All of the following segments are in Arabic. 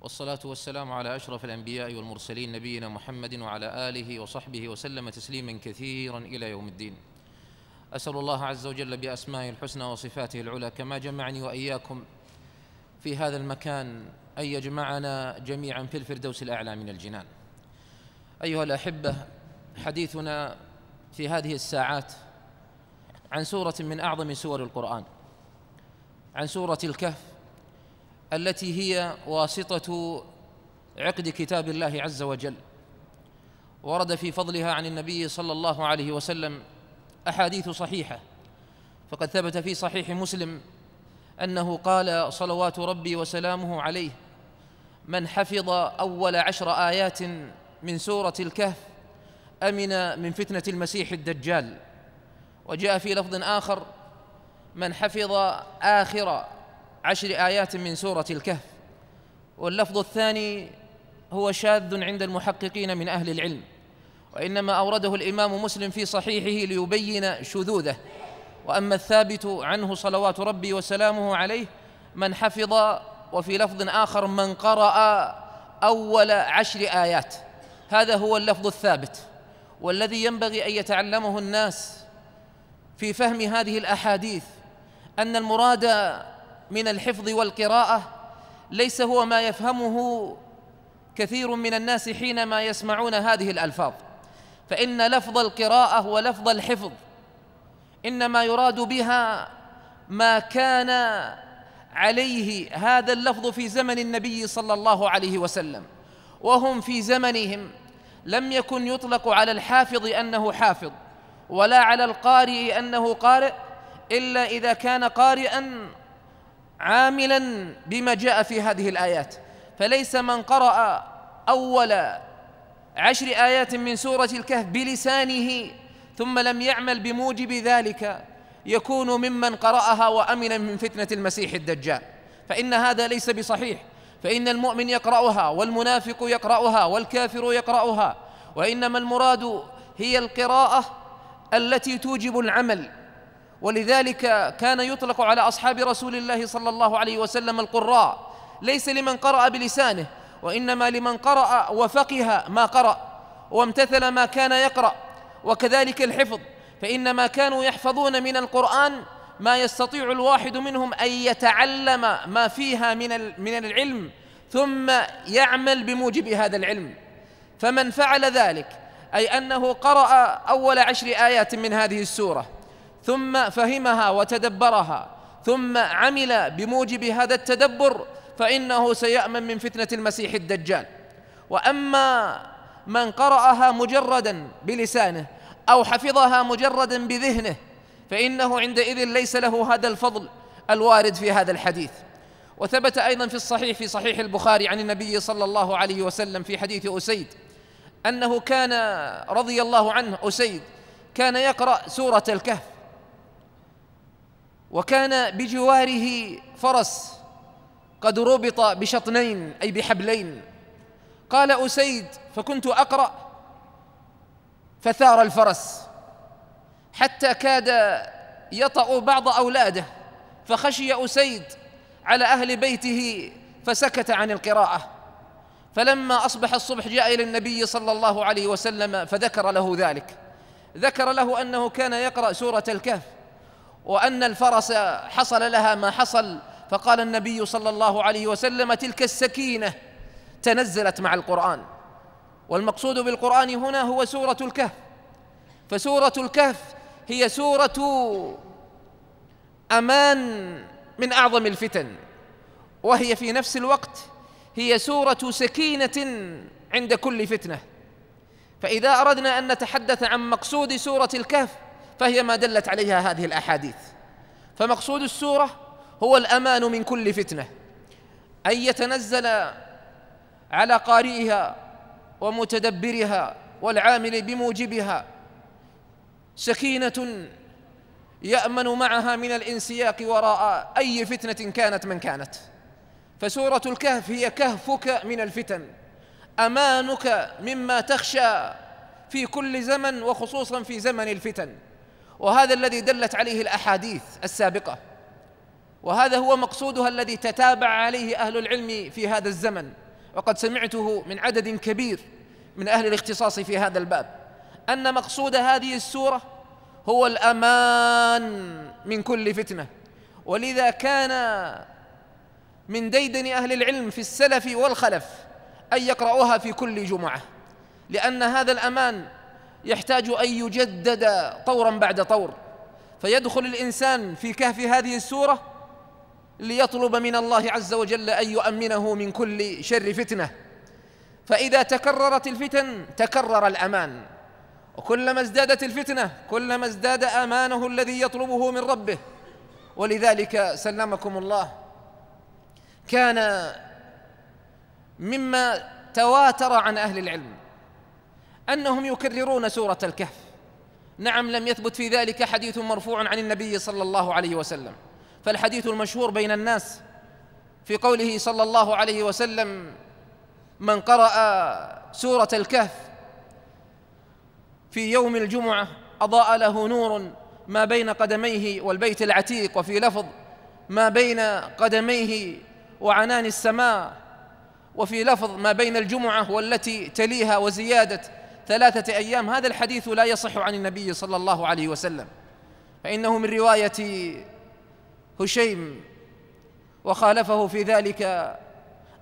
والصلاة والسلام على أشرف الأنبياء والمرسلين نبينا محمد وعلى آله وصحبه وسلم تسليما كثيرا إلى يوم الدين أسأل الله عز وجل بأسمائه الحسنى وصفاته العلى كما جمعني وإياكم في هذا المكان أن يجمعنا جميعا في الفردوس الأعلى من الجنان أيها الأحبة حديثنا في هذه الساعات عن سورة من أعظم سور القرآن عن سورة الكهف التي هي واسطة عقد كتاب الله عز وجل ورد في فضلها عن النبي صلى الله عليه وسلم أحاديث صحيحة فقد ثبت في صحيح مسلم أنه قال صلوات ربي وسلامه عليه من حفظ أول عشر آيات من سورة الكهف أمن من فتنة المسيح الدجال وجاء في لفظ آخر من حفظ آخر عشر آيات من سورة الكهف واللفظ الثاني هو شاذ عند المحققين من أهل العلم وإنما أورده الإمام مسلم في صحيحه ليبين شذوذه وأما الثابت عنه صلوات ربي وسلامه عليه من حفظ وفي لفظ آخر من قرأ أول عشر آيات هذا هو اللفظ الثابت والذي ينبغي أن يتعلمه الناس في فهم هذه الأحاديث أن المراد من الحفظ والقراءة ليس هو ما يفهمه كثير من الناس حينما يسمعون هذه الألفاظ فإن لفظ القراءة ولفظ الحفظ إنما يراد بها ما كان عليه هذا اللفظ في زمن النبي صلى الله عليه وسلم وهم في زمنهم لم يكن يطلق على الحافظ أنه حافظ ولا على القارئ أنه قارئ إلا إذا كان قارئا عاملا بما جاء في هذه الآيات فليس من قرأ أول عشر آيات من سورة الكهف بلسانه ثم لم يعمل بموجب ذلك يكون ممن قرأها وأمن من فتنة المسيح الدجال فإن هذا ليس بصحيح فإن المؤمن يقرأها والمنافق يقرأها والكافر يقرأها وإنما المراد هي القراءة التي توجب العمل ولذلك كان يطلق على أصحاب رسول الله صلى الله عليه وسلم القراء ليس لمن قرأ بلسانه وإنما لمن قرأ وفقه ما قرأ وامتثل ما كان يقرأ وكذلك الحفظ فإنما كانوا يحفظون من القرآن ما يستطيع الواحد منهم أن يتعلم ما فيها من من العلم ثم يعمل بموجب هذا العلم فمن فعل ذلك أي أنه قرأ أول عشر آيات من هذه السورة ثم فهمها وتدبرها ثم عمل بموجب هذا التدبر فإنه سيأمن من فتنة المسيح الدجال وأما من قرأها مجردا بلسانه أو حفظها مجردا بذهنه فإنه عندئذ ليس له هذا الفضل الوارد في هذا الحديث وثبت أيضا في الصحيح في صحيح البخاري عن النبي صلى الله عليه وسلم في حديث أسيد أنه كان رضي الله عنه أسيد كان يقرأ سورة الكهف وكان بجواره فرس قد ربط بشطنين أي بحبلين قال أسيد فكنت أقرأ فثار الفرس حتى كاد يطأ بعض أولاده فخشي أسيد على أهل بيته فسكت عن القراءة فلما أصبح الصبح جاء إلى النبي صلى الله عليه وسلم فذكر له ذلك ذكر له أنه كان يقرأ سورة الكهف وأن الفرس حصل لها ما حصل فقال النبي صلى الله عليه وسلم تلك السكينة تنزلت مع القرآن والمقصود بالقرآن هنا هو سورة الكهف فسورة الكهف هي سورة أمان من أعظم الفتن وهي في نفس الوقت هي سورة سكينة عند كل فتنة فإذا أردنا أن نتحدث عن مقصود سورة الكهف فهي ما دلت عليها هذه الأحاديث فمقصود السورة هو الأمان من كل فتنة أن يتنزل على قارئها ومتدبرها والعامل بموجبها سكينة يأمن معها من الانسياق وراء أي فتنة كانت من كانت فسورة الكهف هي كهفك من الفتن أمانك مما تخشى في كل زمن وخصوصا في زمن الفتن وهذا الذي دلت عليه الاحاديث السابقه وهذا هو مقصودها الذي تتابع عليه اهل العلم في هذا الزمن وقد سمعته من عدد كبير من اهل الاختصاص في هذا الباب ان مقصود هذه السوره هو الامان من كل فتنه ولذا كان من ديدن اهل العلم في السلف والخلف ان يقرأوها في كل جمعه لان هذا الامان يحتاج أن يجدد طورا بعد طور فيدخل الإنسان في كهف هذه السورة ليطلب من الله عز وجل أن يؤمنه من كل شر فتنة فإذا تكررت الفتن تكرر الأمان وكلما ازدادت الفتنة كلما ازداد أمانه الذي يطلبه من ربه ولذلك سلمكم الله كان مما تواتر عن أهل العلم انهم يكررون سوره الكهف نعم لم يثبت في ذلك حديث مرفوع عن النبي صلى الله عليه وسلم فالحديث المشهور بين الناس في قوله صلى الله عليه وسلم من قرأ سورة الكهف في يوم الجمعة أضاء له نور ما بين قدميه والبيت العتيق وفي لفظ ما بين قدميه وعنان السماء وفي لفظ ما بين الجمعة والتي تليها وزيادة ثلاثة أيام هذا الحديث لا يصح عن النبي صلى الله عليه وسلم فإنه من رواية هشيم وخالفه في ذلك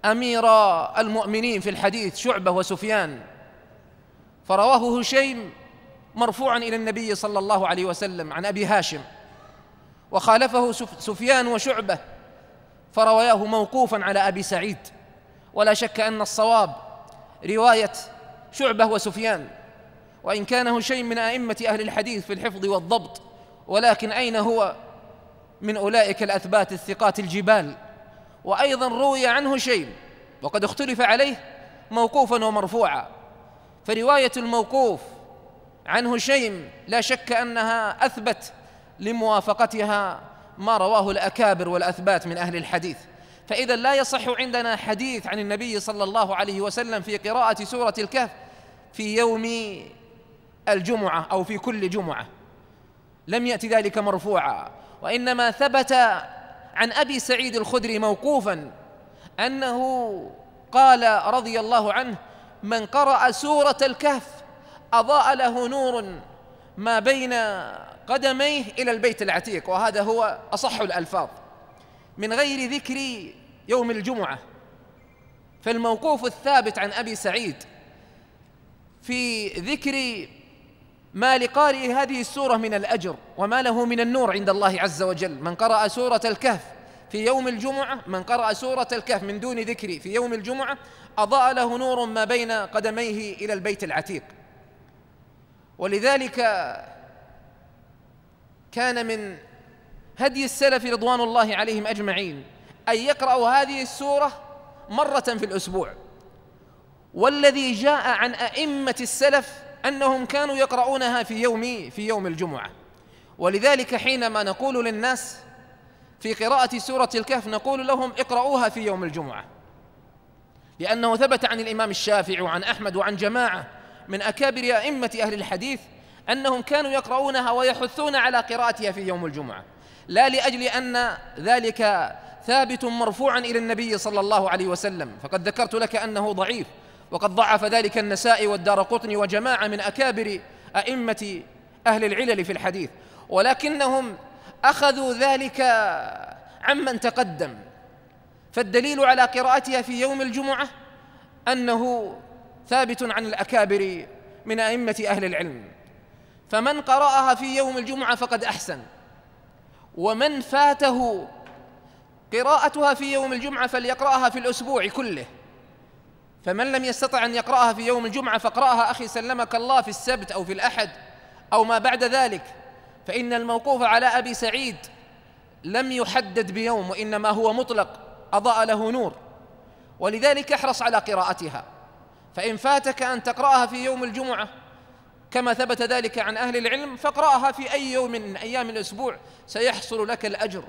أمير المؤمنين في الحديث شعبة وسفيان فرواه هشيم مرفوعا إلى النبي صلى الله عليه وسلم عن أبي هاشم وخالفه سفيان وشعبة فروياه موقوفا على أبي سعيد ولا شك أن الصواب رواية شعبة وسفيان وإن كان هشيم من أئمة أهل الحديث في الحفظ والضبط ولكن أين هو من أولئك الأثبات الثقات الجبال وأيضا روي عنه شيء وقد اختلف عليه موقوفا ومرفوعا فرواية الموقوف عن هشيم لا شك أنها أثبت لموافقتها ما رواه الأكابر والأثبات من أهل الحديث فإذا لا يصح عندنا حديث عن النبي صلى الله عليه وسلم في قراءة سورة الكهف في يوم الجمعة أو في كل جمعة لم يأتي ذلك مرفوعا وإنما ثبت عن أبي سعيد الخدري موقوفا أنه قال رضي الله عنه من قرأ سورة الكهف أضاء له نور ما بين قدميه إلى البيت العتيق وهذا هو أصح الألفاظ من غير ذكر يوم الجمعة فالموقوف الثابت عن أبي سعيد في ذكر ما لقارئ هذه السورة من الأجر وما له من النور عند الله عز وجل من قرأ سورة الكهف في يوم الجمعة من قرأ سورة الكهف من دون ذكر في يوم الجمعة أضاء له نور ما بين قدميه إلى البيت العتيق ولذلك كان من هدي السلف رضوان الله عليهم أجمعين أن يقرأوا هذه السورة مرة في الأسبوع والذي جاء عن أئمة السلف أنهم كانوا يقرؤونها في يوم في يوم الجمعة ولذلك حينما نقول للناس في قراءة سورة الكهف نقول لهم اقرؤوها في يوم الجمعة لأنه ثبت عن الإمام الشافعي وعن أحمد وعن جماعة من أكابر أئمة أهل الحديث أنهم كانوا يقرؤونها ويحثون على قراءتها في يوم الجمعة لا لأجل أن ذلك ثابت مرفوعا إلى النبي صلى الله عليه وسلم فقد ذكرت لك أنه ضعيف وقد ضعف ذلك النسائي والدار قطني وجماعة من أكابر أئمة أهل العلل في الحديث ولكنهم أخذوا ذلك عمن تقدم فالدليل على قراءتها في يوم الجمعة أنه ثابت عن الأكابر من أئمة أهل العلم فمن قرأها في يوم الجمعة فقد أحسن ومن فاته قراءتها في يوم الجمعة فليقرأها في الأسبوع كله فمن لم يستطع أن يقرأها في يوم الجمعة فاقرأها أخي سلمك الله في السبت أو في الأحد أو ما بعد ذلك فإن الموقوف على أبي سعيد لم يحدد بيوم وإنما هو مطلق أضاء له نور ولذلك احرص على قراءتها فإن فاتك أن تقرأها في يوم الجمعة كما ثبت ذلك عن أهل العلم فاقرأها في أي يوم من أيام الأسبوع سيحصل لك الأجر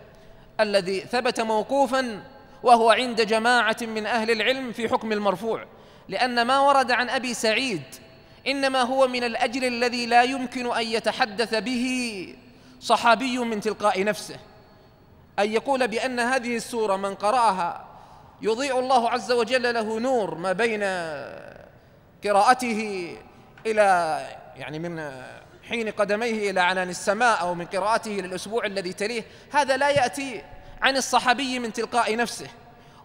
الذي ثبت موقوفاً وهو عند جماعة من أهل العلم في حكم المرفوع لأن ما ورد عن أبي سعيد إنما هو من الأجل الذي لا يمكن أن يتحدث به صحابي من تلقاء نفسه أن يقول بأن هذه السورة من قرأها يضيء الله عز وجل له نور ما بين قراءته إلى يعني من حين قدميه إلى عنان السماء أو من قراءته للأسبوع الذي تليه هذا لا يأتي عن الصحابي من تلقاء نفسه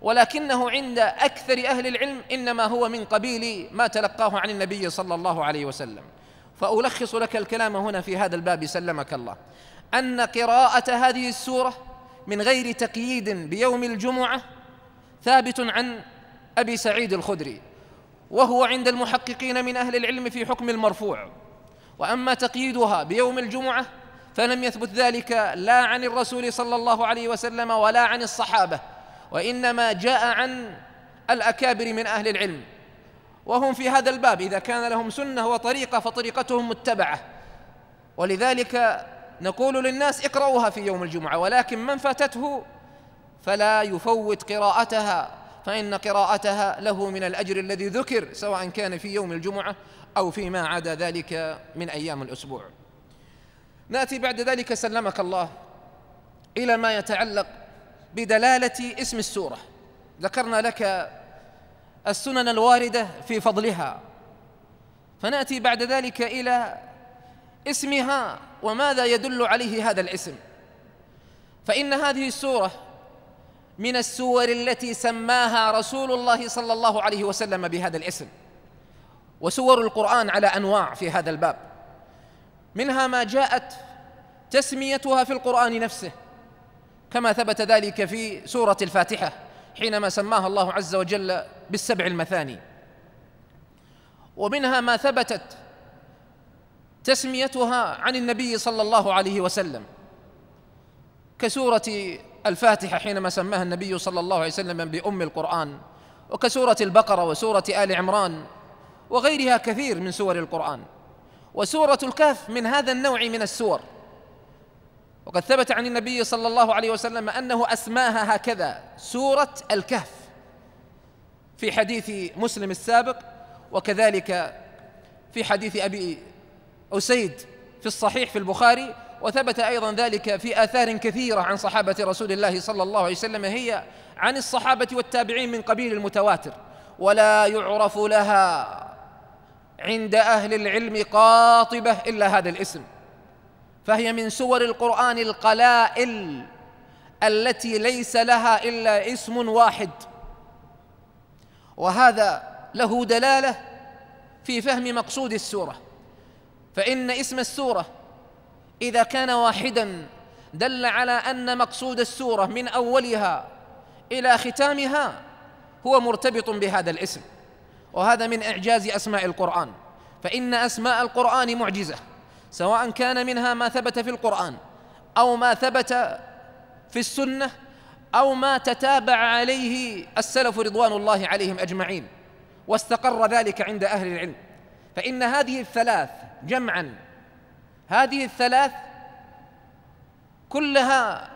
ولكنه عند أكثر أهل العلم إنما هو من قبيل ما تلقاه عن النبي صلى الله عليه وسلم فألخص لك الكلام هنا في هذا الباب سلمك الله أن قراءة هذه السورة من غير تقييد بيوم الجمعة ثابت عن أبي سعيد الخدري وهو عند المحققين من أهل العلم في حكم المرفوع وأما تقييدها بيوم الجمعة فلم يثبت ذلك لا عن الرسول صلى الله عليه وسلم ولا عن الصحابه وانما جاء عن الاكابر من اهل العلم وهم في هذا الباب اذا كان لهم سنه وطريقه فطريقتهم متبعه ولذلك نقول للناس اقرأوها في يوم الجمعة ولكن من فاتته فلا يفوت قراءتها فإن قراءتها له من الأجر الذي ذكر سواء كان في يوم الجمعة أو فيما عدا ذلك من أيام الأسبوع ناتي بعد ذلك سلمك الله الى ما يتعلق بدلاله اسم السوره ذكرنا لك السنن الوارده في فضلها فناتي بعد ذلك الى اسمها وماذا يدل عليه هذا الاسم فان هذه السوره من السور التي سماها رسول الله صلى الله عليه وسلم بهذا الاسم وسور القران على انواع في هذا الباب منها ما جاءت تسميتها في القرآن نفسه كما ثبت ذلك في سورة الفاتحة حينما سماها الله عز وجل بالسبع المثاني ومنها ما ثبتت تسميتها عن النبي صلى الله عليه وسلم كسورة الفاتحة حينما سماها النبي صلى الله عليه وسلم بأم القرآن وكسورة البقرة وسورة آل عمران وغيرها كثير من سور القرآن وسورة الكهف من هذا النوع من السور وقد ثبت عن النبي صلى الله عليه وسلم أنه أسماها هكذا سورة الكهف في حديث مسلم السابق وكذلك في حديث أبي أسيد في الصحيح في البخاري وثبت أيضا ذلك في آثار كثيرة عن صحابة رسول الله صلى الله عليه وسلم هي عن الصحابة والتابعين من قبيل المتواتر ولا يعرف لها عند اهل العلم قاطبه الا هذا الاسم فهي من سور القران القلائل التي ليس لها الا اسم واحد وهذا له دلاله في فهم مقصود السوره فان اسم السوره اذا كان واحدا دل على ان مقصود السوره من اولها الى ختامها هو مرتبط بهذا الاسم وهذا من إعجاز أسماء القرآن فإن أسماء القرآن معجزة سواء كان منها ما ثبت في القرآن أو ما ثبت في السنة أو ما تتابع عليه السلف رضوان الله عليهم أجمعين واستقر ذلك عند أهل العلم فإن هذه الثلاث جمعا هذه الثلاث كلها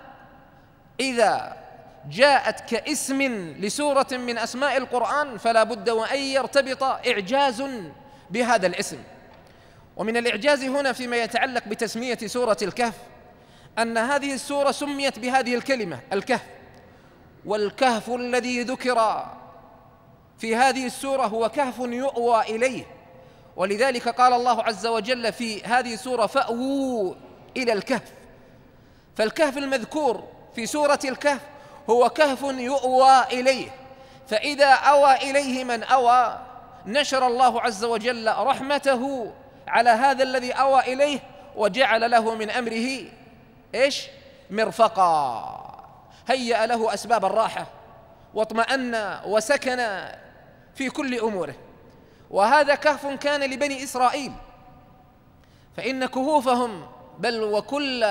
إذا جاءت كاسم لسوره من اسماء القران فلا بد وان يرتبط اعجاز بهذا الاسم ومن الاعجاز هنا فيما يتعلق بتسميه سوره الكهف ان هذه السوره سميت بهذه الكلمه الكهف والكهف الذي ذكر في هذه السوره هو كهف يؤوى اليه ولذلك قال الله عز وجل في هذه السوره فاووا الى الكهف فالكهف المذكور في سوره الكهف هو كهف يؤوى إليه فإذا أوى إليه من أوى نشر الله عز وجل رحمته على هذا الذي أوى إليه وجعل له من أمره إيش مرفقا هيأ له أسباب الراحة واطمأن وسكن في كل أموره وهذا كهف كان لبني إسرائيل فإن كهوفهم بل وكل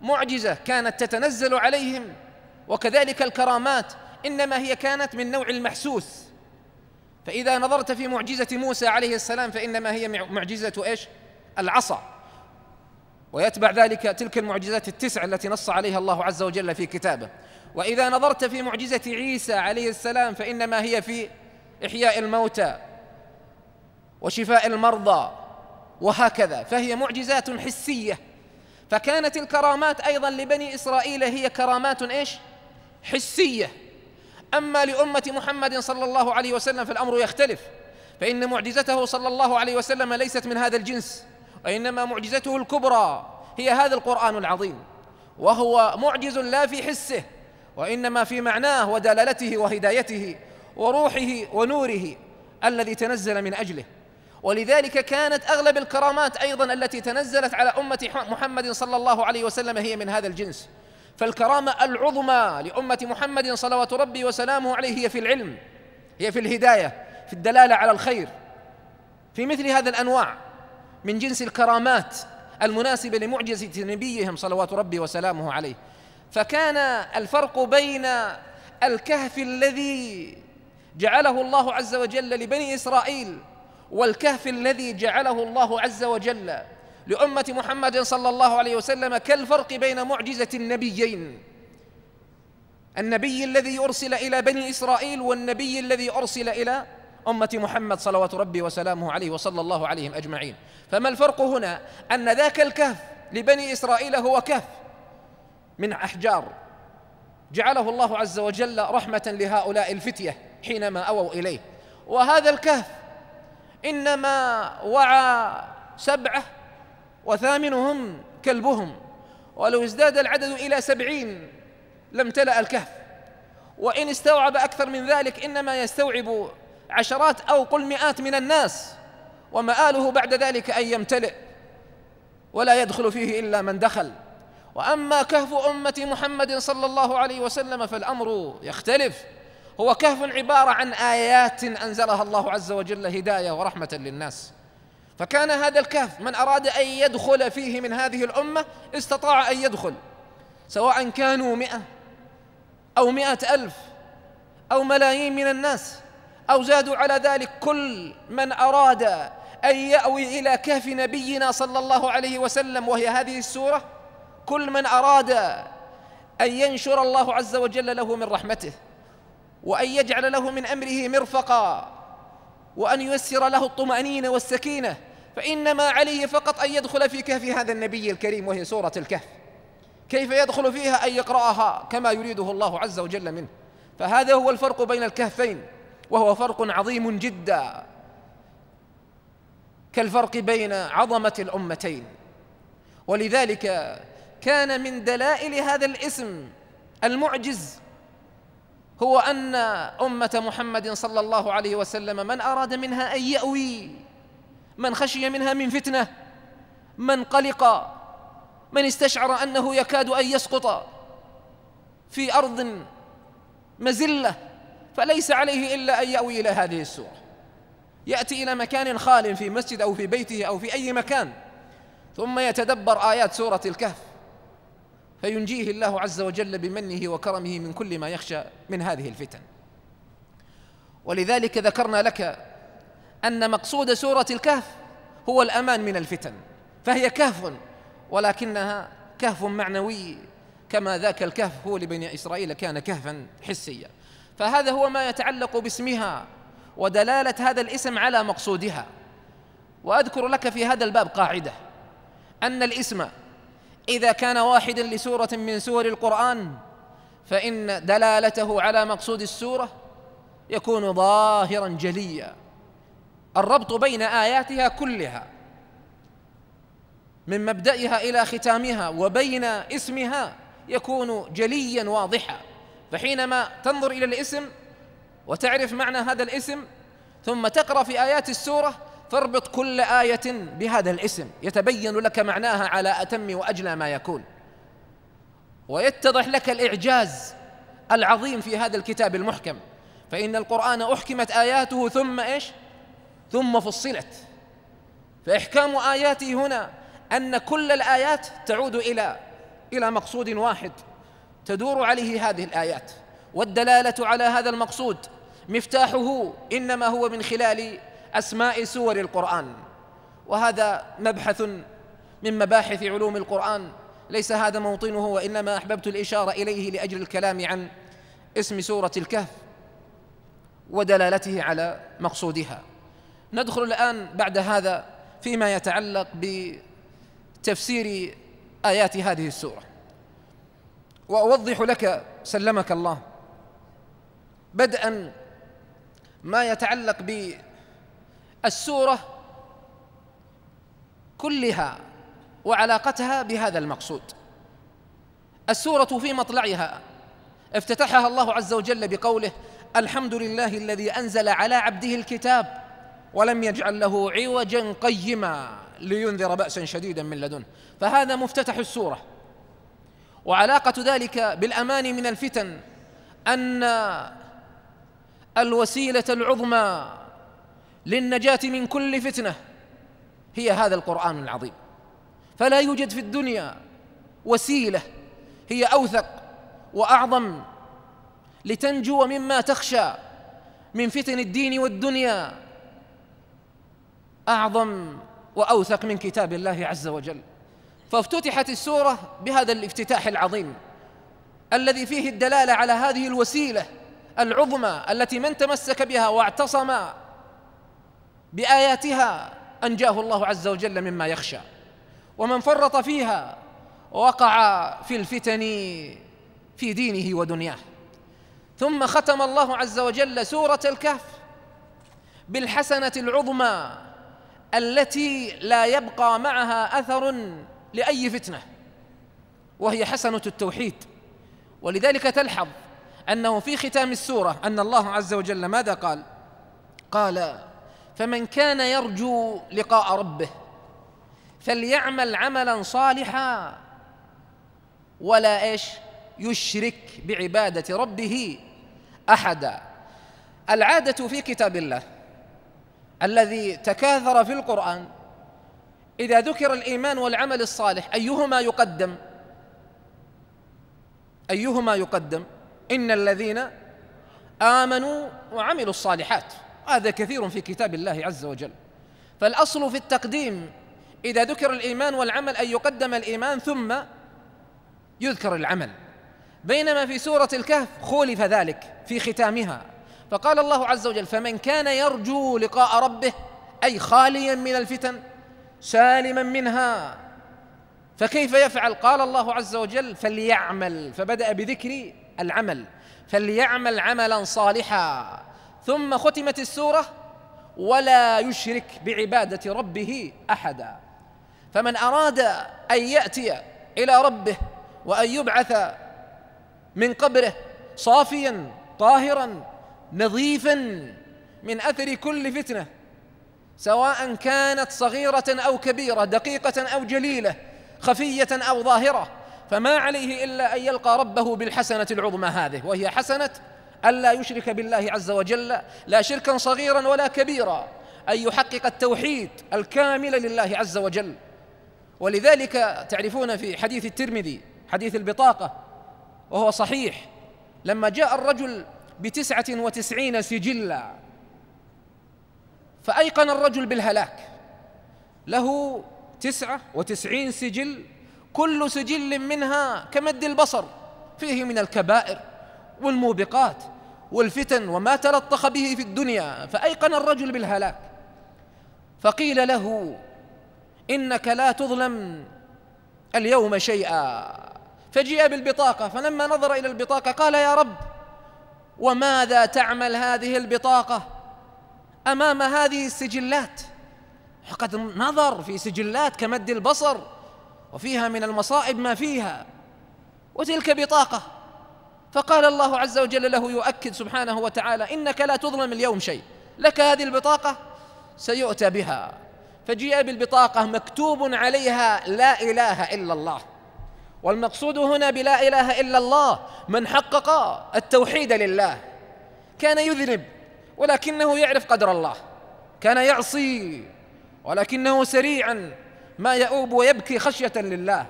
معجزة كانت تتنزل عليهم وكذلك الكرامات انما هي كانت من نوع المحسوس فاذا نظرت في معجزه موسى عليه السلام فانما هي معجزه ايش العصا ويتبع ذلك تلك المعجزات التسع التي نص عليها الله عز وجل في كتابه واذا نظرت في معجزه عيسى عليه السلام فانما هي في احياء الموتى وشفاء المرضى وهكذا فهي معجزات حسيه فكانت الكرامات ايضا لبني اسرائيل هي كرامات ايش حسية أما لأمة محمد صلى الله عليه وسلم فالأمر يختلف فإن معجزته صلى الله عليه وسلم ليست من هذا الجنس وإنما معجزته الكبرى هي هذا القرآن العظيم وهو معجز لا في حسه وإنما في معناه ودلالته وهدايته وروحه ونوره الذي تنزل من أجله ولذلك كانت أغلب الكرامات أيضا التي تنزلت على أمة محمد صلى الله عليه وسلم هي من هذا الجنس فالكرامة العظمى لأمة محمد صلوات ربي وسلامه عليه هي في العلم هي في الهداية في الدلالة على الخير في مثل هذا الأنواع من جنس الكرامات المناسبة لمعجزة نبيهم صلوات ربي وسلامه عليه فكان الفرق بين الكهف الذي جعله الله عز وجل لبني إسرائيل والكهف الذي جعله الله عز وجل لأمة محمد صلى الله عليه وسلم كالفرق بين معجزة النبيين النبي الذي أرسل إلى بني إسرائيل والنبي الذي أرسل إلى أمة محمد صلوات ربي وسلامه عليه وصلى الله عليهم أجمعين فما الفرق هنا أن ذاك الكهف لبني إسرائيل هو كهف من أحجار جعله الله عز وجل رحمة لهؤلاء الفتية حينما أووا إليه وهذا الكهف إنما وعى سبعة وثامنهم كلبهم ولو ازداد العدد إلى سبعين لم تلأ الكهف وإن استوعب أكثر من ذلك إنما يستوعب عشرات أو قل مئات من الناس ومآله بعد ذلك أن يمتلئ ولا يدخل فيه إلا من دخل وأما كهف أمة محمد صلى الله عليه وسلم فالأمر يختلف هو كهف عبارة عن آيات أنزلها الله عز وجل هداية ورحمة للناس فكان هذا الكهف من أراد أن يدخل فيه من هذه الأمة استطاع أن يدخل سواء كانوا مئة أو مئة ألف أو ملايين من الناس أو زادوا على ذلك كل من أراد أن يأوي إلى كهف نبينا صلى الله عليه وسلم وهي هذه السورة كل من أراد أن ينشر الله عز وجل له من رحمته وأن يجعل له من أمره مرفقا وأن ييسر له الطمأنينة والسكينة فإنما عليه فقط أن يدخل في كهف هذا النبي الكريم وهي سورة الكهف كيف يدخل فيها أن يقرأها كما يريده الله عز وجل منه فهذا هو الفرق بين الكهفين وهو فرق عظيم جدا كالفرق بين عظمة الأمتين ولذلك كان من دلائل هذا الاسم المعجز هو أن أمة محمد صلى الله عليه وسلم من أراد منها أن يأوي من خشي منها من فتنة من قلق من استشعر أنه يكاد أن يسقط في أرض مزلة فليس عليه إلا أن يأوي إلى هذه السورة يأتي إلى مكان خال في مسجد أو في بيته أو في أي مكان ثم يتدبر آيات سورة الكهف فينجيه الله عز وجل بمنه وكرمه من كل ما يخشى من هذه الفتن ولذلك ذكرنا لك أن مقصود سورة الكهف هو الأمان من الفتن فهي كهف ولكنها كهف معنوي كما ذاك الكهف هو لبني إسرائيل كان كهفا حسيا فهذا هو ما يتعلق باسمها ودلالة هذا الاسم على مقصودها وأذكر لك في هذا الباب قاعدة أن الاسم إذا كان واحدا لسورة من سور القرآن فإن دلالته على مقصود السورة يكون ظاهرا جليا الربط بين آياتها كلها من مبدئها إلى ختامها وبين اسمها يكون جليا واضحا فحينما تنظر إلى الاسم وتعرف معنى هذا الاسم ثم تقرأ في آيات السورة فاربط كل آية بهذا الاسم يتبين لك معناها على أتم وأجلى ما يكون ويتضح لك الإعجاز العظيم في هذا الكتاب المحكم فإن القرآن أحكمت آياته ثم إيش؟ ثم فصلت فإحكام آياته هنا أن كل الآيات تعود إلى إلى مقصود واحد تدور عليه هذه الآيات والدلالة على هذا المقصود مفتاحه إنما هو من خلال أسماء سور القرآن وهذا مبحث من مباحث علوم القرآن ليس هذا موطنه وإنما أحببت الإشارة إليه لأجل الكلام عن اسم سورة الكهف ودلالته على مقصودها ندخل الآن بعد هذا فيما يتعلق بتفسير آيات هذه السورة وأوضح لك سلمك الله بدءا ما يتعلق بالسورة كلها وعلاقتها بهذا المقصود السورة في مطلعها افتتحها الله عز وجل بقوله الحمد لله الذي أنزل على عبده الكتاب ولم يجعل له عوجا قيما لينذر بأسا شديدا من لدنه فهذا مفتتح السورة وعلاقة ذلك بالأمان من الفتن أن الوسيلة العظمى للنجاة من كل فتنة هي هذا القرآن العظيم فلا يوجد في الدنيا وسيلة هي أوثق وأعظم لتنجو مما تخشى من فتن الدين والدنيا أعظم وأوثق من كتاب الله عز وجل فافتتحت السورة بهذا الافتتاح العظيم الذي فيه الدلالة على هذه الوسيلة العظمى التي من تمسك بها واعتصم بآياتها أنجاه الله عز وجل مما يخشى ومن فرط فيها وقع في الفتن في دينه ودنياه ثم ختم الله عز وجل سورة الكهف بالحسنة العظمى التي لا يبقى معها اثر لاي فتنه وهي حسنه التوحيد ولذلك تلحظ انه في ختام السوره ان الله عز وجل ماذا قال قال فمن كان يرجو لقاء ربه فليعمل عملا صالحا ولا ايش يشرك بعباده ربه احدا العاده في كتاب الله الذي تكاثر في القرآن إذا ذكر الإيمان والعمل الصالح أيهما يقدم أيهما يقدم إن الذين آمنوا وعملوا الصالحات هذا كثير في كتاب الله عز وجل فالأصل في التقديم إذا ذكر الإيمان والعمل أن يقدم الإيمان ثم يذكر العمل بينما في سورة الكهف خولف ذلك في ختامها فقال الله عز وجل فمن كان يرجو لقاء ربه اي خاليا من الفتن سالما منها فكيف يفعل قال الله عز وجل فليعمل فبدا بذكر العمل فليعمل عملا صالحا ثم ختمت السوره ولا يشرك بعباده ربه احدا فمن اراد ان ياتي الى ربه وان يبعث من قبره صافيا طاهرا نظيفا من اثر كل فتنه سواء كانت صغيره او كبيره دقيقه او جليله خفيه او ظاهره فما عليه الا ان يلقى ربه بالحسنه العظمى هذه وهي حسنه الا يشرك بالله عز وجل لا شركا صغيرا ولا كبيرا ان يحقق التوحيد الكامل لله عز وجل ولذلك تعرفون في حديث الترمذي حديث البطاقه وهو صحيح لما جاء الرجل بتسعة وتسعين سجلا فأيقن الرجل بالهلاك له تسعة وتسعين سجل كل سجل منها كمد البصر فيه من الكبائر والموبقات والفتن وما تلطخ به في الدنيا فأيقن الرجل بالهلاك فقيل له إنك لا تظلم اليوم شيئا فجيء بالبطاقة فلما نظر إلى البطاقة قال يا رب وماذا تعمل هذه البطاقة أمام هذه السجلات وقد نظر في سجلات كمد البصر وفيها من المصائب ما فيها وتلك بطاقة فقال الله عز وجل له يؤكد سبحانه وتعالى إنك لا تظلم اليوم شيء لك هذه البطاقة سيؤتى بها فجيء بالبطاقة مكتوب عليها لا إله إلا الله والمقصود هنا بلا إله إلا الله من حقق التوحيد لله كان يذنب ولكنه يعرف قدر الله كان يعصي ولكنه سريعا ما يؤوب ويبكي خشية لله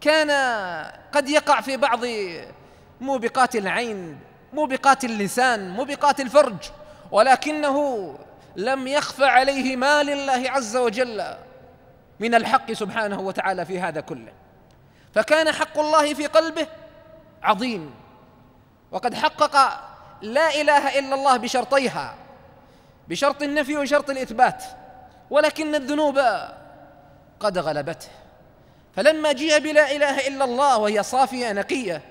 كان قد يقع في بعض موبقات العين موبقات اللسان موبقات الفرج ولكنه لم يخف عليه ما لله عز وجل من الحق سبحانه وتعالى في هذا كله فكان حق الله في قلبه عظيم وقد حقق لا اله الا الله بشرطيها بشرط النفي وشرط الاثبات ولكن الذنوب قد غلبته فلما جيء بلا اله الا الله وهي صافيه نقيه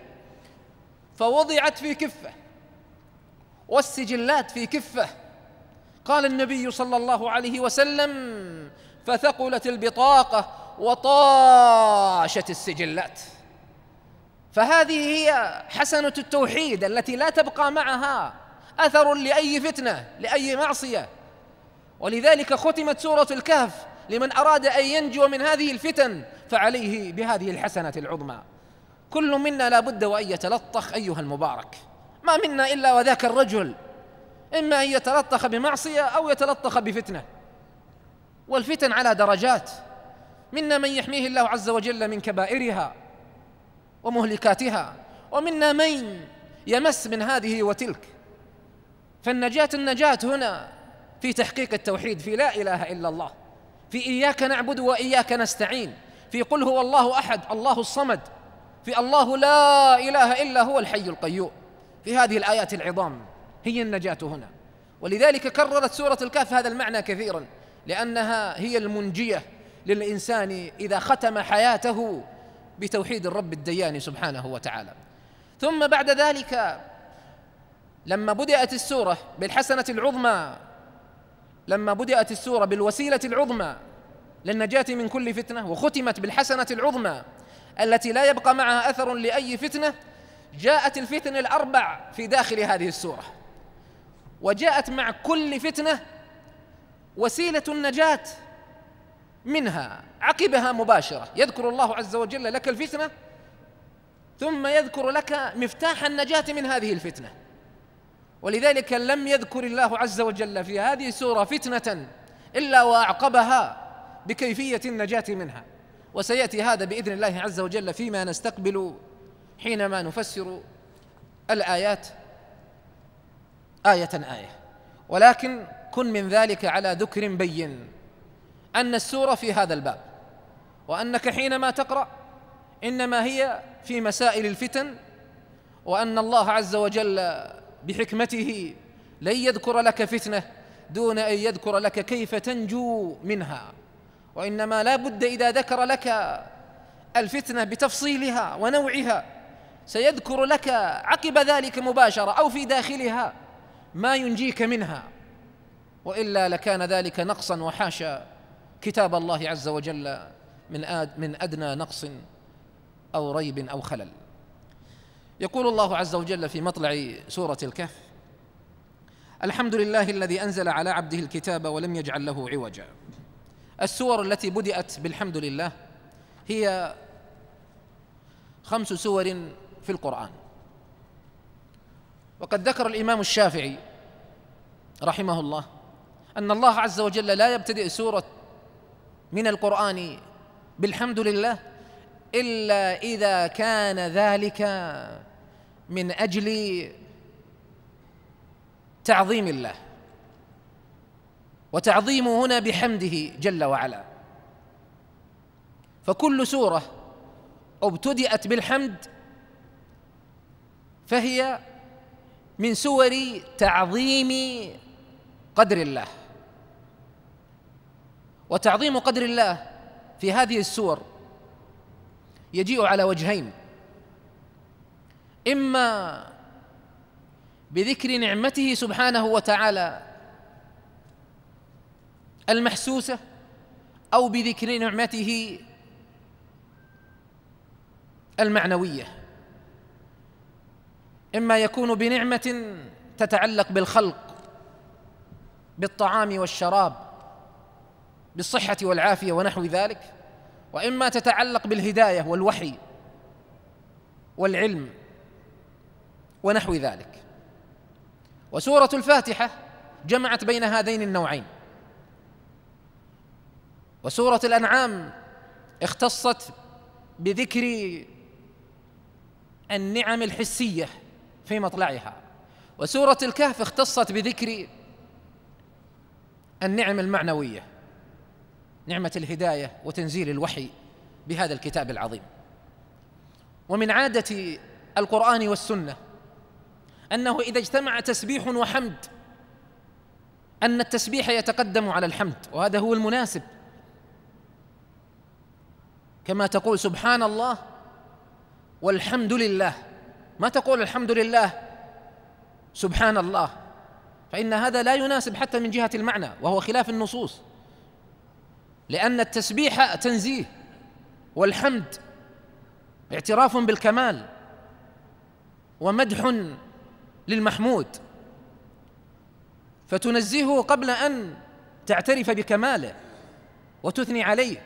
فوضعت في كفه والسجلات في كفه قال النبي صلى الله عليه وسلم فثقلت البطاقه وطاشت السجلات فهذه هي حسنة التوحيد التي لا تبقى معها أثر لأي فتنة لأي معصية ولذلك ختمت سورة الكهف لمن أراد أن ينجو من هذه الفتن فعليه بهذه الحسنة العظمى كل منا لا بد وأن يتلطخ أيها المبارك ما منا إلا وذاك الرجل إما أن يتلطخ بمعصية أو يتلطخ بفتنة والفتن على درجات منا من يحميه الله عز وجل من كبائرها ومهلكاتها ومنا من يمس من هذه وتلك فالنجاة النجاة هنا في تحقيق التوحيد في لا إله إلا الله في إياك نعبد وإياك نستعين في قل هو الله أحد الله الصمد في الله لا إله إلا هو الحي القيوم في هذه الآيات العظام هي النجاة هنا ولذلك كررت سورة الكهف هذا المعنى كثيرا لأنها هي المنجية للإنسان إذا ختم حياته بتوحيد الرب الديان سبحانه وتعالى ثم بعد ذلك لما بدأت السورة بالحسنة العظمى لما بدأت السورة بالوسيلة العظمى للنجاة من كل فتنة وختمت بالحسنة العظمى التي لا يبقى معها أثر لأي فتنة جاءت الفتن الأربع في داخل هذه السورة وجاءت مع كل فتنة وسيلة النجاة منها عقبها مباشرة يذكر الله عز وجل لك الفتنة ثم يذكر لك مفتاح النجاة من هذه الفتنة ولذلك لم يذكر الله عز وجل في هذه السورة فتنة إلا وأعقبها بكيفية النجاة منها وسيأتي هذا بإذن الله عز وجل فيما نستقبل حينما نفسر الآيات آية آية ولكن كن من ذلك على ذكر بين أن السورة في هذا الباب وأنك حينما تقرأ إنما هي في مسائل الفتن وأن الله عز وجل بحكمته لن يذكر لك فتنة دون أن يذكر لك كيف تنجو منها وإنما لا بد إذا ذكر لك الفتنة بتفصيلها ونوعها سيذكر لك عقب ذلك مباشرة أو في داخلها ما ينجيك منها وإلا لكان ذلك نقصا وحاشا كتاب الله عز وجل من من ادنى نقص او ريب او خلل يقول الله عز وجل في مطلع سوره الكهف الحمد لله الذي انزل على عبده الكتاب ولم يجعل له عوجا السور التي بدات بالحمد لله هي خمس سور في القران وقد ذكر الامام الشافعي رحمه الله ان الله عز وجل لا يبتدئ سوره من القرآن بالحمد لله إلا إذا كان ذلك من أجل تعظيم الله وتعظيم هنا بحمده جل وعلا فكل سورة ابتدأت بالحمد فهي من سور تعظيم قدر الله وتعظيم قدر الله في هذه السور يجيء على وجهين اما بذكر نعمته سبحانه وتعالى المحسوسه او بذكر نعمته المعنويه اما يكون بنعمه تتعلق بالخلق بالطعام والشراب بالصحة والعافية ونحو ذلك وإما تتعلق بالهداية والوحي والعلم ونحو ذلك وسورة الفاتحة جمعت بين هذين النوعين وسورة الأنعام اختصت بذكر النعم الحسية في مطلعها وسورة الكهف اختصت بذكر النعم المعنوية نعمة الهداية وتنزيل الوحي بهذا الكتاب العظيم ومن عادة القرآن والسنة أنه إذا اجتمع تسبيح وحمد أن التسبيح يتقدم على الحمد وهذا هو المناسب كما تقول سبحان الله والحمد لله ما تقول الحمد لله سبحان الله فإن هذا لا يناسب حتى من جهة المعنى وهو خلاف النصوص لأن التسبيح تنزيه والحمد اعتراف بالكمال ومدح للمحمود فتنزهه قبل أن تعترف بكماله وتثني عليه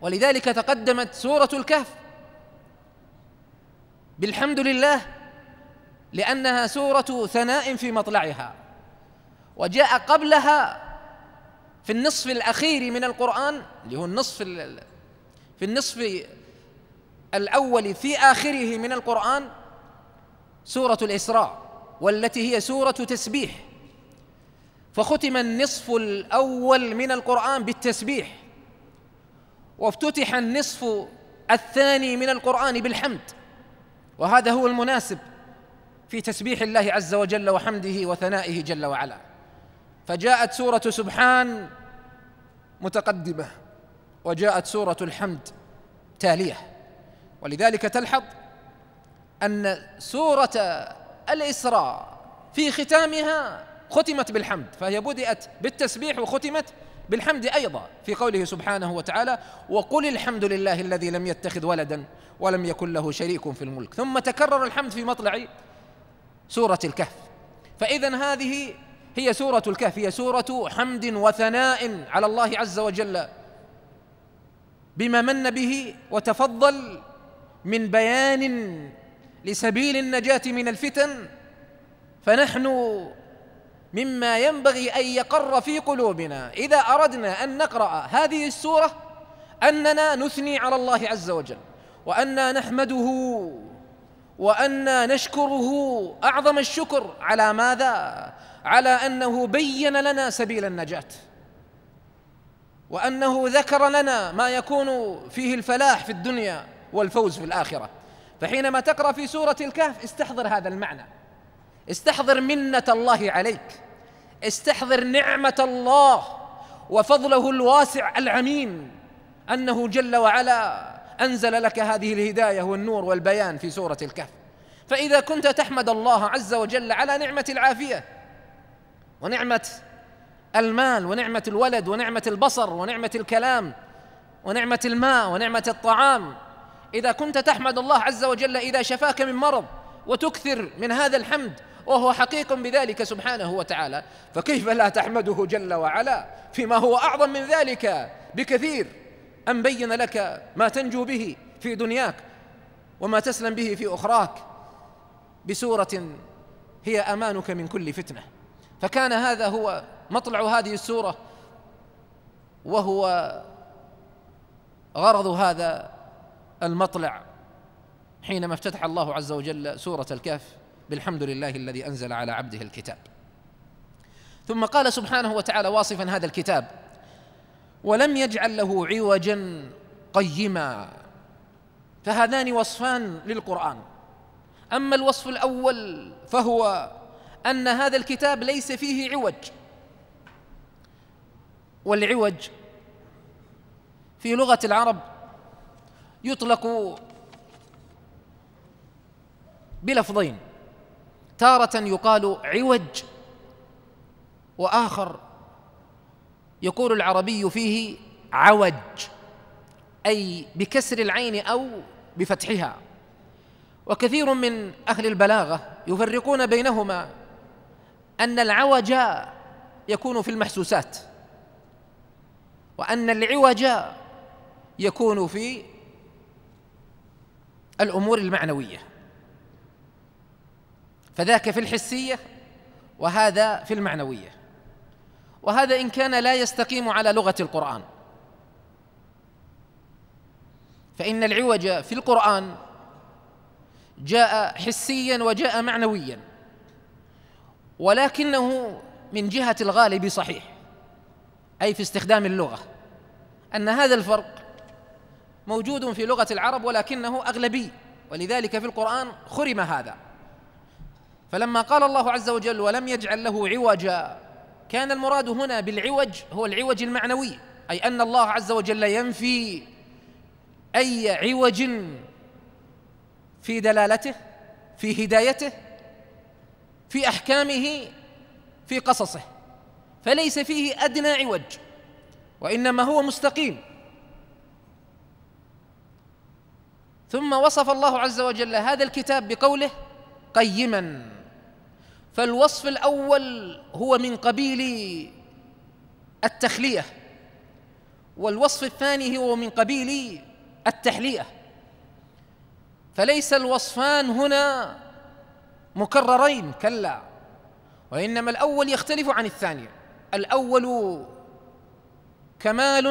ولذلك تقدمت سورة الكهف بالحمد لله لأنها سورة ثناء في مطلعها وجاء قبلها في النصف الأخير من القرآن اللي هو النصف في النصف الأول في آخره من القرآن سورة الإسراء والتي هي سورة تسبيح فختم النصف الأول من القرآن بالتسبيح وافتتح النصف الثاني من القرآن بالحمد وهذا هو المناسب في تسبيح الله عز وجل وحمده وثنائه جل وعلا فجاءت سورة سبحان متقدمة وجاءت سورة الحمد تالية ولذلك تلحظ أن سورة الإسراء في ختامها ختمت بالحمد فهي بدأت بالتسبيح وختمت بالحمد أيضا في قوله سبحانه وتعالى وقل الحمد لله الذي لم يتخذ ولدا ولم يكن له شريك في الملك ثم تكرر الحمد في مطلع سورة الكهف فإذا هذه هي سورة الكهف هي سورة حمد وثناء على الله عز وجل بما من به وتفضل من بيان لسبيل النجاة من الفتن فنحن مما ينبغي أن يقر في قلوبنا إذا أردنا أن نقرأ هذه السورة أننا نثني على الله عز وجل وأنا نحمده وأنا نشكره أعظم الشكر على ماذا؟ على أنه بين لنا سبيل النجاة وأنه ذكر لنا ما يكون فيه الفلاح في الدنيا والفوز في الآخرة فحينما تقرأ في سورة الكهف استحضر هذا المعنى استحضر منة الله عليك استحضر نعمة الله وفضله الواسع العميم أنه جل وعلا أنزل لك هذه الهداية والنور والبيان في سورة الكهف فإذا كنت تحمد الله عز وجل على نعمة العافية ونعمة المال ونعمة الولد ونعمة البصر ونعمة الكلام ونعمة الماء ونعمة الطعام إذا كنت تحمد الله عز وجل إذا شفاك من مرض وتكثر من هذا الحمد وهو حقيق بذلك سبحانه وتعالى فكيف لا تحمده جل وعلا فيما هو أعظم من ذلك بكثير أن بين لك ما تنجو به في دنياك وما تسلم به في أخراك بسورة هي أمانك من كل فتنة فكان هذا هو مطلع هذه السورة وهو غرض هذا المطلع حينما افتتح الله عز وجل سورة الكهف بالحمد لله الذي أنزل على عبده الكتاب ثم قال سبحانه وتعالى واصفا هذا الكتاب ولم يجعل له عوجا قيما فهذان وصفان للقران اما الوصف الاول فهو ان هذا الكتاب ليس فيه عوج والعوج في لغه العرب يطلق بلفظين تاره يقال عوج واخر يقول العربي فيه عوج أي بكسر العين أو بفتحها وكثير من أهل البلاغة يفرقون بينهما أن العوج يكون في المحسوسات وأن العوج يكون في الأمور المعنوية فذاك في الحسية وهذا في المعنويه وهذا إن كان لا يستقيم على لغة القرآن فإن العوج في القرآن جاء حسيا وجاء معنويا ولكنه من جهة الغالب صحيح أي في استخدام اللغة أن هذا الفرق موجود في لغة العرب ولكنه أغلبي ولذلك في القرآن خرم هذا فلما قال الله عز وجل ولم يجعل له عوجا كان المراد هنا بالعوج هو العوج المعنوي أي أن الله عز وجل ينفي أي عوج في دلالته في هدايته في أحكامه في قصصه فليس فيه أدنى عوج وإنما هو مستقيم ثم وصف الله عز وجل هذا الكتاب بقوله قيما فالوصف الاول هو من قبيل التخليه والوصف الثاني هو من قبيل التحليه فليس الوصفان هنا مكررين كلا وانما الاول يختلف عن الثاني الاول كمال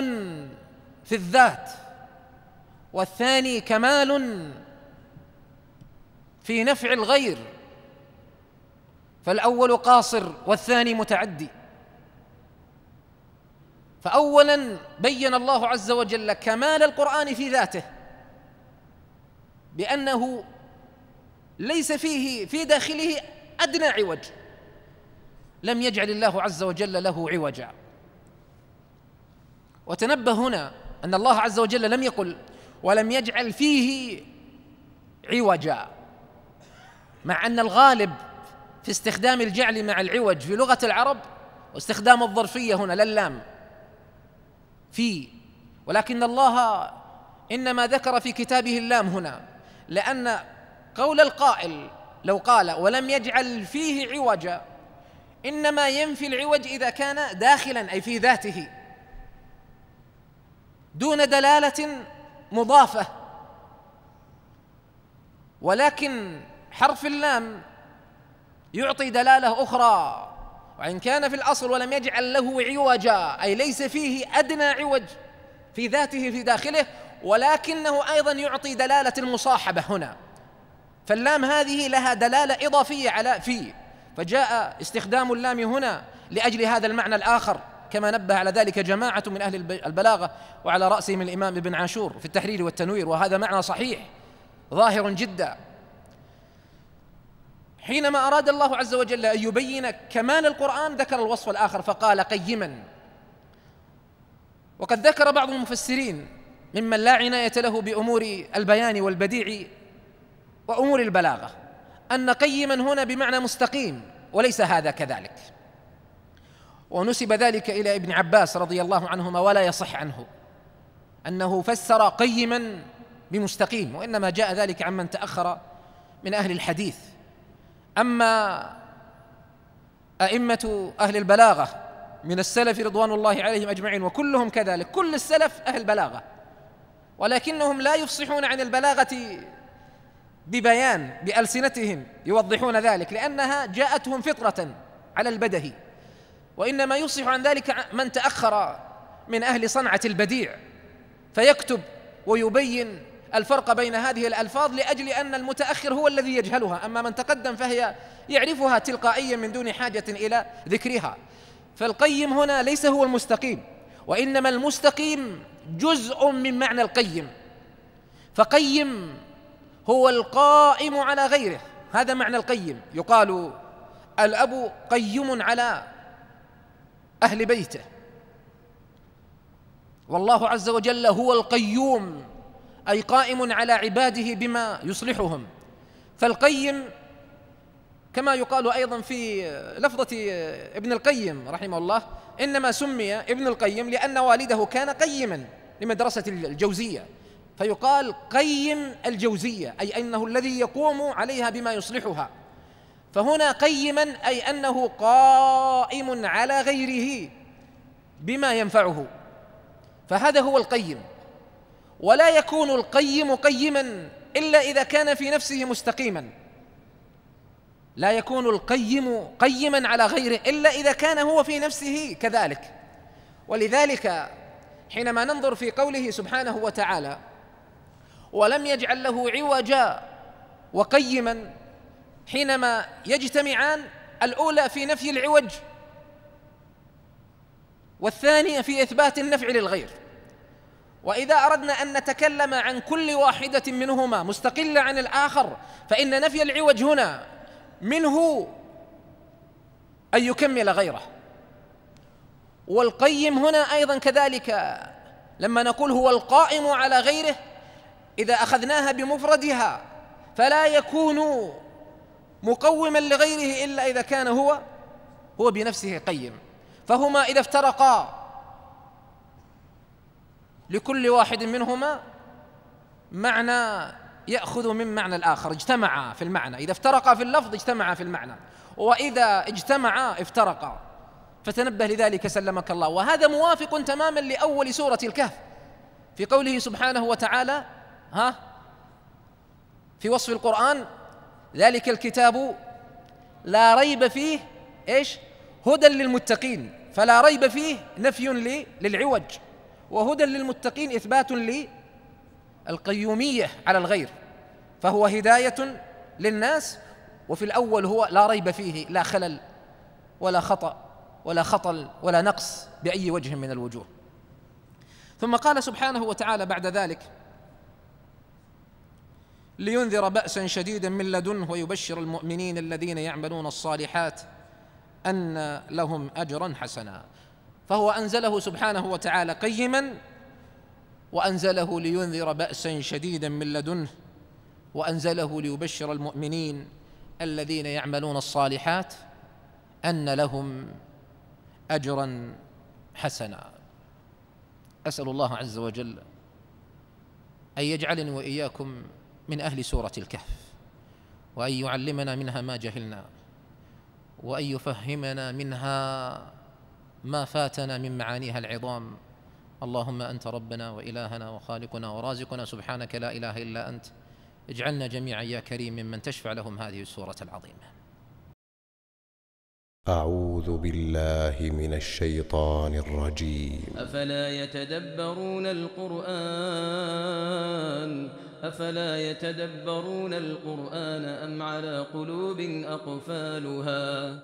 في الذات والثاني كمال في نفع الغير فالاول قاصر والثاني متعدي فاولا بين الله عز وجل كمال القران في ذاته بانه ليس فيه في داخله ادنى عوج لم يجعل الله عز وجل له عوجا وتنبه هنا ان الله عز وجل لم يقل ولم يجعل فيه عوجا مع ان الغالب في استخدام الجعل مع العوج في لغة العرب واستخدام الظرفية هنا لا اللام في ولكن الله إنما ذكر في كتابه اللام هنا لأن قول القائل لو قال ولم يجعل فيه عوجا إنما ينفي العوج إذا كان داخلا أي في ذاته دون دلالة مضافة ولكن حرف اللام يعطي دلاله اخرى وان كان في الاصل ولم يجعل له عوجا اي ليس فيه ادنى عوج في ذاته في داخله ولكنه ايضا يعطي دلاله المصاحبه هنا فاللام هذه لها دلاله اضافيه على في فجاء استخدام اللام هنا لاجل هذا المعنى الاخر كما نبه على ذلك جماعه من اهل البلاغه وعلى راسهم الامام ابن عاشور في التحرير والتنوير وهذا معنى صحيح ظاهر جدا حينما أراد الله عز وجل أن يبين كمال القرآن ذكر الوصف الآخر فقال قيما وقد ذكر بعض المفسرين ممن لا عناية له بأمور البيان والبديع وأمور البلاغة أن قيما هنا بمعنى مستقيم وليس هذا كذلك ونسب ذلك إلى ابن عباس رضي الله عنهما ولا يصح عنه أنه فسر قيما بمستقيم وإنما جاء ذلك عمن تأخر من أهل الحديث أما أئمة أهل البلاغة من السلف رضوان الله عليهم أجمعين وكلهم كذلك كل السلف أهل بلاغة ولكنهم لا يفصحون عن البلاغة ببيان بألسنتهم يوضحون ذلك لأنها جاءتهم فطرة على البدهي وإنما يفصح عن ذلك من تأخر من أهل صنعة البديع فيكتب ويبين الفرق بين هذه الألفاظ لأجل أن المتأخر هو الذي يجهلها أما من تقدم فهي يعرفها تلقائيا من دون حاجة إلى ذكرها فالقيم هنا ليس هو المستقيم وإنما المستقيم جزء من معنى القيم فقيم هو القائم على غيره هذا معنى القيم يقال الأب قيم على أهل بيته والله عز وجل هو القيوم أي قائم على عباده بما يصلحهم فالقيم كما يقال أيضا في لفظة ابن القيم رحمه الله إنما سمي ابن القيم لأن والده كان قيما لمدرسة الجوزية فيقال قيم الجوزية أي أنه الذي يقوم عليها بما يصلحها فهنا قيما أي أنه قائم على غيره بما ينفعه فهذا هو القيم ولا يكون القيم قيما إلا إذا كان في نفسه مستقيما لا يكون القيم قيما على غيره إلا إذا كان هو في نفسه كذلك ولذلك حينما ننظر في قوله سبحانه وتعالى ولم يجعل له عوجا وقيما حينما يجتمعان الأولى في نفي العوج والثانية في إثبات النفع للغير واذا اردنا ان نتكلم عن كل واحده منهما مستقله عن الاخر فان نفي العوج هنا منه ان يكمل غيره والقيم هنا ايضا كذلك لما نقول هو القائم على غيره اذا اخذناها بمفردها فلا يكون مقوما لغيره الا اذا كان هو هو بنفسه قيم فهما اذا افترقا لكل واحد منهما معنى يأخذ من معنى الآخر اجتمعا في المعنى إذا افترقا في اللفظ اجتمعا في المعنى وإذا اجتمعا افترقا فتنبه لذلك سلمك الله وهذا موافق تماما لأول سورة الكهف في قوله سبحانه وتعالى ها في وصف القرآن ذلك الكتاب لا ريب فيه ايش هدى للمتقين فلا ريب فيه نفي للعوج وهدى للمتقين إثبات للقيومية على الغير فهو هداية للناس وفي الأول هو لا ريب فيه لا خلل ولا خطأ ولا خطل ولا نقص بأي وجه من الوجوه ثم قال سبحانه وتعالى بعد ذلك لينذر بأسا شديدا من لدنه ويبشر المؤمنين الذين يعملون الصالحات أن لهم أجرا حسنا فهو انزله سبحانه وتعالى قيما وانزله لينذر باسا شديدا من لدنه وانزله ليبشر المؤمنين الذين يعملون الصالحات ان لهم اجرا حسنا اسال الله عز وجل ان يجعلني واياكم من اهل سوره الكهف وان يعلمنا منها ما جهلنا وان يفهمنا منها ما فاتنا من معانيها العظام اللهم انت ربنا والهنا وخالقنا ورازقنا سبحانك لا اله الا انت اجعلنا جميعا يا كريم ممن تشفع لهم هذه السوره العظيمه اعوذ بالله من الشيطان الرجيم افلا يتدبرون القران افلا يتدبرون القران ام على قلوب اقفالها